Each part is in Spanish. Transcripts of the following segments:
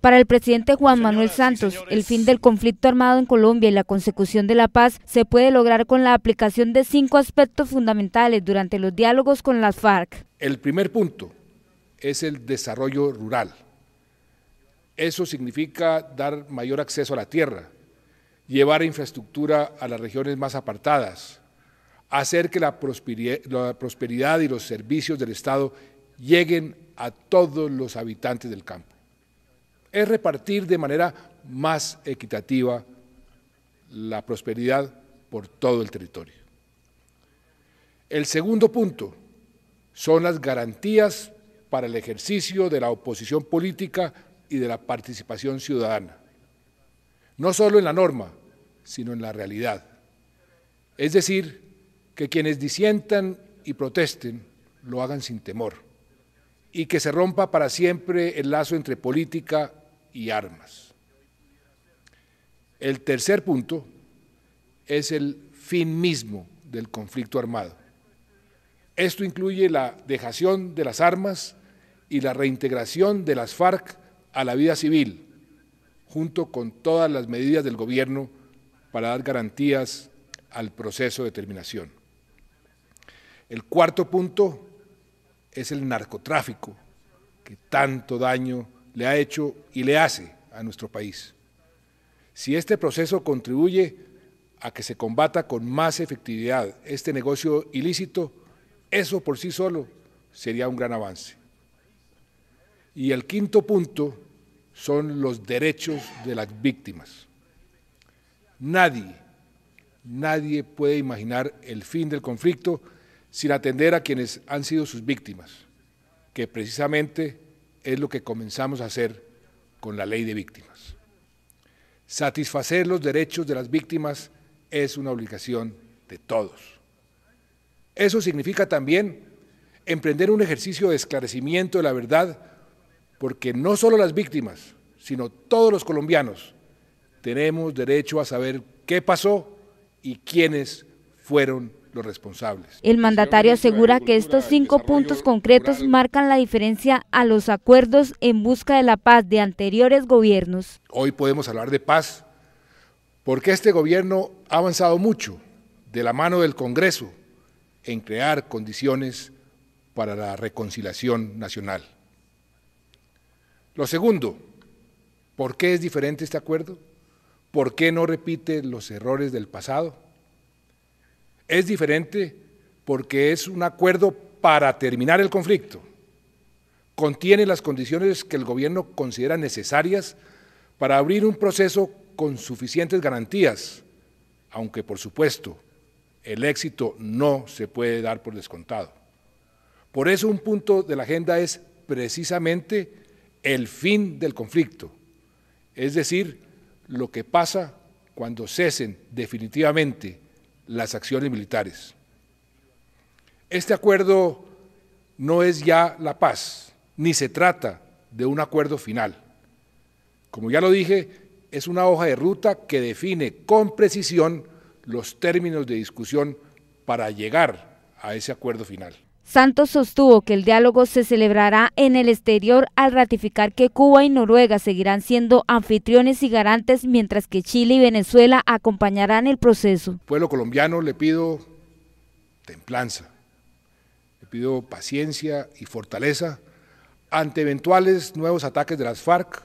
Para el presidente Juan Manuel Santos, el fin del conflicto armado en Colombia y la consecución de la paz se puede lograr con la aplicación de cinco aspectos fundamentales durante los diálogos con las FARC. El primer punto es el desarrollo rural. Eso significa dar mayor acceso a la tierra, llevar infraestructura a las regiones más apartadas, hacer que la prosperidad, y los servicios del Estado lleguen a todos los habitantes del campo es repartir de manera más equitativa la prosperidad por todo el territorio. El segundo punto son las garantías para el ejercicio de la oposición política y de la participación ciudadana, no solo en la norma, sino en la realidad. Es decir, que quienes disientan y protesten lo hagan sin temor y que se rompa para siempre el lazo entre política y armas. El tercer punto es el fin mismo del conflicto armado. Esto incluye la dejación de las armas y la reintegración de las FARC a la vida civil, junto con todas las medidas del gobierno para dar garantías al proceso de terminación. El cuarto punto es el narcotráfico, que tanto daño le ha hecho y le hace a nuestro país. Si este proceso contribuye a que se combata con más efectividad este negocio ilícito, eso por sí solo sería un gran avance. Y el quinto punto son los derechos de las víctimas. Nadie, nadie puede imaginar el fin del conflicto sin atender a quienes han sido sus víctimas, que precisamente es lo que comenzamos a hacer con la ley de víctimas. Satisfacer los derechos de las víctimas es una obligación de todos. Eso significa también emprender un ejercicio de esclarecimiento de la verdad, porque no solo las víctimas, sino todos los colombianos tenemos derecho a saber qué pasó y quiénes fueron los responsables. El mandatario asegura que estos cinco puntos concretos marcan la diferencia a los acuerdos en busca de la paz de anteriores gobiernos. Hoy podemos hablar de paz porque este gobierno ha avanzado mucho de la mano del Congreso en crear condiciones para la reconciliación nacional. Lo segundo, ¿por qué es diferente este acuerdo? ¿Por qué no repite los errores del pasado? es diferente porque es un acuerdo para terminar el conflicto. Contiene las condiciones que el gobierno considera necesarias para abrir un proceso con suficientes garantías, aunque por supuesto el éxito no se puede dar por descontado. Por eso un punto de la agenda es precisamente el fin del conflicto, es decir, lo que pasa cuando cesen definitivamente las acciones militares. Este acuerdo no es ya la paz, ni se trata de un acuerdo final. Como ya lo dije, es una hoja de ruta que define con precisión los términos de discusión para llegar a ese acuerdo final. Santos sostuvo que el diálogo se celebrará en el exterior al ratificar que Cuba y Noruega seguirán siendo anfitriones y garantes mientras que Chile y Venezuela acompañarán el proceso. Pueblo colombiano le pido templanza, le pido paciencia y fortaleza ante eventuales nuevos ataques de las FARC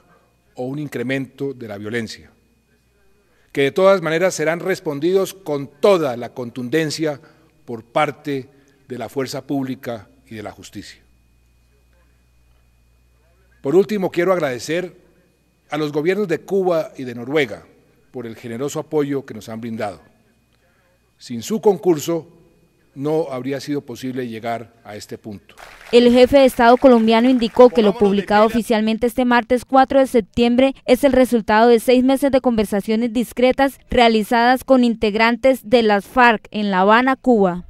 o un incremento de la violencia, que de todas maneras serán respondidos con toda la contundencia por parte de de la fuerza pública y de la justicia. Por último, quiero agradecer a los gobiernos de Cuba y de Noruega por el generoso apoyo que nos han brindado. Sin su concurso, no habría sido posible llegar a este punto. El jefe de Estado colombiano indicó que lo publicado oficialmente este martes 4 de septiembre es el resultado de seis meses de conversaciones discretas realizadas con integrantes de las FARC en La Habana, Cuba.